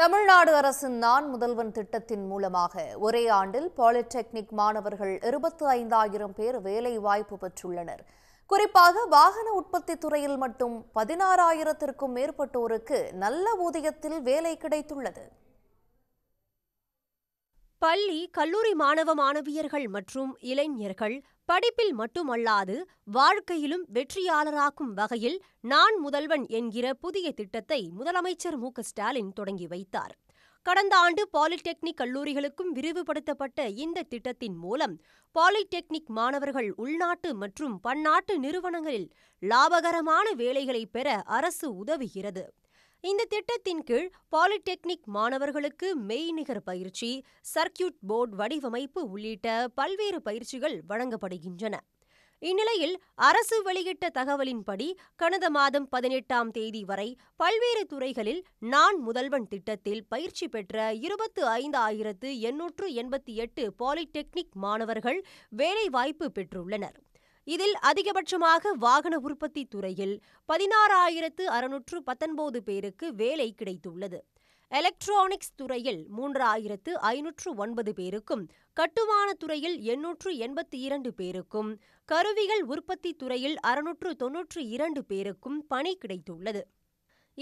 தமிழ்நாடு அரசின் நான் முதல்வன் திட்டத்தின் மூலமாக ஒரே ஆண்டில் பாலிடெக்னிக் மாணவர்கள் இருபத்தி ஐந்தாயிரம் பேர் வேலை வாய்ப்பு பெற்றுள்ளனர் குறிப்பாக வாகன உற்பத்தி துறையில் மட்டும் பதினாறாயிரத்திற்கும் மேற்பட்டோருக்கு நல்ல ஊதியத்தில் வேலை கிடைத்துள்ளது பள்ளி கல்லூரி மாணவ மாணவியர்கள் மற்றும் இளைஞர்கள் படிப்பில் மட்டுமல்லாது வாழ்க்கையிலும் வெற்றியாளராக்கும் வகையில் நான் முதல்வன் என்கிற புதிய திட்டத்தை முதலமைச்சர் மு ஸ்டாலின் தொடங்கி வைத்தார் கடந்த ஆண்டு பாலிடெக்னிக் கல்லூரிகளுக்கும் விரிவுபடுத்தப்பட்ட இந்த திட்டத்தின் மூலம் பாலிடெக்னிக் மாணவர்கள் உள்நாட்டு மற்றும் பன்னாட்டு நிறுவனங்களில் லாபகரமான வேலைகளை பெற அரசு உதவுகிறது இந்த திட்டத்தின் கீழ் பாலிடெக்னிக் மாணவர்களுக்கு மெய்நிகர் பயிற்சி சர்க்கியூட் போர்டு வடிவமைப்பு உள்ளிட்ட பல்வேறு பயிற்சிகள் வழங்கப்படுகின்றன இந்நிலையில் அரசு வெளியிட்ட தகவலின்படி கடந்த மாதம் பதினெட்டாம் தேதி வரை பல்வேறு துறைகளில் நான் முதல்வன் திட்டத்தில் பயிற்சி பெற்ற இருபத்து ஐந்து ஆயிரத்து எண்ணூற்று எண்பத்தி எட்டு பாலிடெக்னிக் மாணவர்கள் வேலைவாய்ப்பு பெற்றுள்ளனர் இதில் அதிகபட்சமாக வாகன உற்பத்தி துறையில் பதினாறாயிரத்து அறுநூற்று பத்தொன்பது பேருக்கு வேலை கிடைத்துள்ளது எலக்ட்ரானிக்ஸ் துறையில் மூன்றாயிரத்து ஐநூற்று ஒன்பது பேருக்கும் கட்டுமான துறையில் எண்ணூற்று எண்பத்தி இரண்டு பேருக்கும் கருவிகள் உற்பத்தி துறையில் அறுநூற்று தொன்னூற்று இரண்டு பேருக்கும் பணி கிடைத்துள்ளது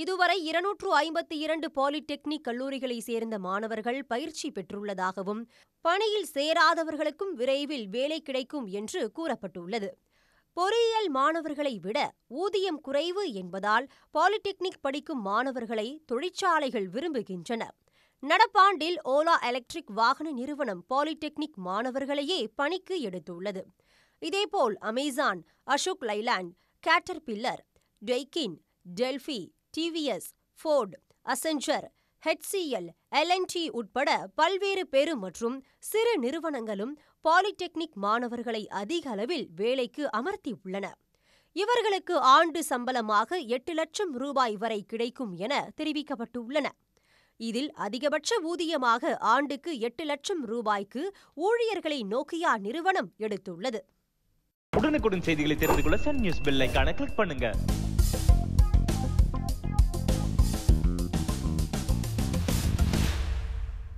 இதுவரை இருநூற்று ஐம்பத்தி இரண்டு பாலிடெக்னிக் கல்லூரிகளை சேர்ந்த மாணவர்கள் பயிற்சி பெற்றுள்ளதாகவும் பணியில் சேராதவர்களுக்கும் விரைவில் வேலை கிடைக்கும் என்று கூறப்பட்டுள்ளது பொறியியல் மாணவர்களை விட ஊதியம் குறைவு என்பதால் பாலிடெக்னிக் படிக்கும் மாணவர்களை தொழிற்சாலைகள் விரும்புகின்றன நடப்பாண்டில் ஓலா எலக்ட்ரிக் வாகன நிறுவனம் பாலிடெக்னிக் மாணவர்களையே பணிக்கு எடுத்துள்ளது இதேபோல் Amazon Ashok Leyland Caterpillar Daikin Delphi TVS, Ford, Accenture, HCL, L&T உட்பட பல்வேறு பெரு மற்றும் சிறு நிறுவனங்களும் பாலிடெக்னிக் மாணவர்களை அதிகளவில் வேலைக்கு அமர்த்தியுள்ளன. இவர்களுக்கு ஆண்டு சம்பளமாக எட்டு லட்சம் ரூபாய் வரை கிடைக்கும் என தெரிவிக்கப்பட்டுள்ளன. இதில் அதிகபட்ச ஊதியமாக ஆண்டுக்கு எட்டு லட்சம் ரூபாய்க்கு ஊழியர்களை நோக்கியா நிறுவனம் எடுத்துள்ளது. உடனுக்குடன் செய்திகளை தெரிந்து கொள்ள சன் நியூஸ் கிளிக் பண்ணுங்க.